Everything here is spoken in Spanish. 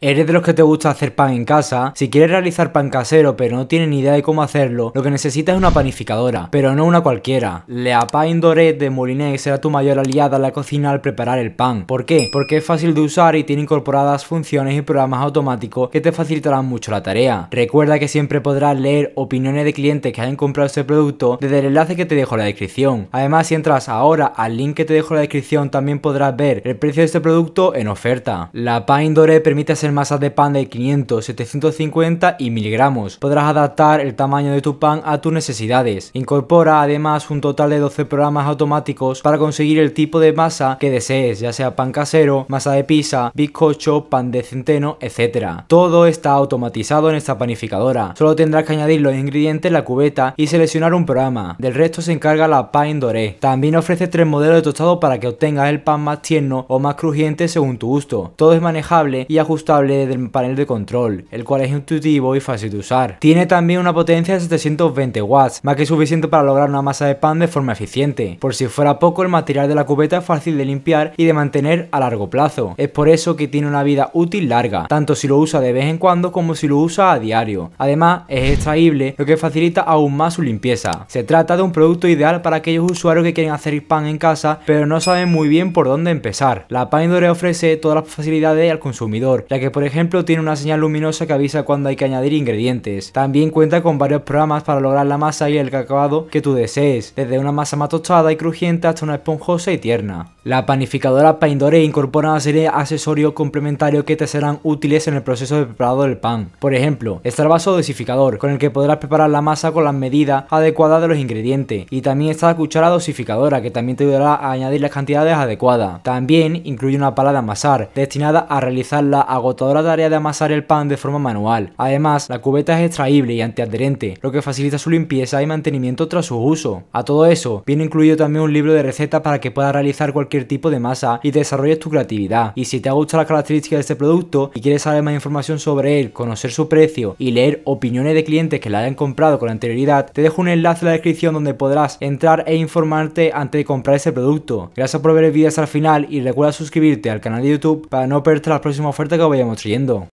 Eres de los que te gusta hacer pan en casa, si quieres realizar pan casero pero no tienes ni idea de cómo hacerlo, lo que necesitas es una panificadora, pero no una cualquiera. La Pain Doré de Moulinex será tu mayor aliada en la cocina al preparar el pan. ¿Por qué? Porque es fácil de usar y tiene incorporadas funciones y programas automáticos que te facilitarán mucho la tarea. Recuerda que siempre podrás leer opiniones de clientes que hayan comprado este producto desde el enlace que te dejo en la descripción. Además, si entras ahora al link que te dejo en la descripción también podrás ver el precio de este producto en oferta. La Pain Doré permite hacer masas de pan de 500, 750 y miligramos. Podrás adaptar el tamaño de tu pan a tus necesidades. Incorpora además un total de 12 programas automáticos para conseguir el tipo de masa que desees, ya sea pan casero, masa de pizza, bizcocho, pan de centeno, etc. Todo está automatizado en esta panificadora. Solo tendrás que añadir los ingredientes en la cubeta y seleccionar un programa. Del resto se encarga la Pain Doré. También ofrece tres modelos de tostado para que obtengas el pan más tierno o más crujiente según tu gusto. Todo es manejable y ajustable del panel de control, el cual es intuitivo y fácil de usar. Tiene también una potencia de 720 watts, más que suficiente para lograr una masa de pan de forma eficiente. Por si fuera poco, el material de la cubeta es fácil de limpiar y de mantener a largo plazo. Es por eso que tiene una vida útil larga, tanto si lo usa de vez en cuando como si lo usa a diario. Además, es extraíble, lo que facilita aún más su limpieza. Se trata de un producto ideal para aquellos usuarios que quieren hacer pan en casa, pero no saben muy bien por dónde empezar. La Pandora ofrece todas las facilidades al consumidor, ya que por ejemplo tiene una señal luminosa que avisa cuando hay que añadir ingredientes. También cuenta con varios programas para lograr la masa y el acabado que tú desees, desde una masa más y crujiente hasta una esponjosa y tierna. La panificadora Paindore incorpora una serie de accesorios complementarios que te serán útiles en el proceso de preparado del pan. Por ejemplo, está el vaso dosificador, con el que podrás preparar la masa con las medidas adecuadas de los ingredientes, y también está la cuchara dosificadora, que también te ayudará a añadir las cantidades adecuadas. También incluye una pala de amasar, destinada a realizar la agotación toda la tarea de amasar el pan de forma manual. Además, la cubeta es extraíble y antiadherente, lo que facilita su limpieza y mantenimiento tras su uso. A todo eso, viene incluido también un libro de recetas para que puedas realizar cualquier tipo de masa y desarrolles tu creatividad. Y si te ha gustado la característica de este producto y quieres saber más información sobre él, conocer su precio y leer opiniones de clientes que la hayan comprado con anterioridad, te dejo un enlace en la descripción donde podrás entrar e informarte antes de comprar ese producto. Gracias por ver el vídeo hasta el final y recuerda suscribirte al canal de YouTube para no perderte las próximas ofertas que voy a construyendo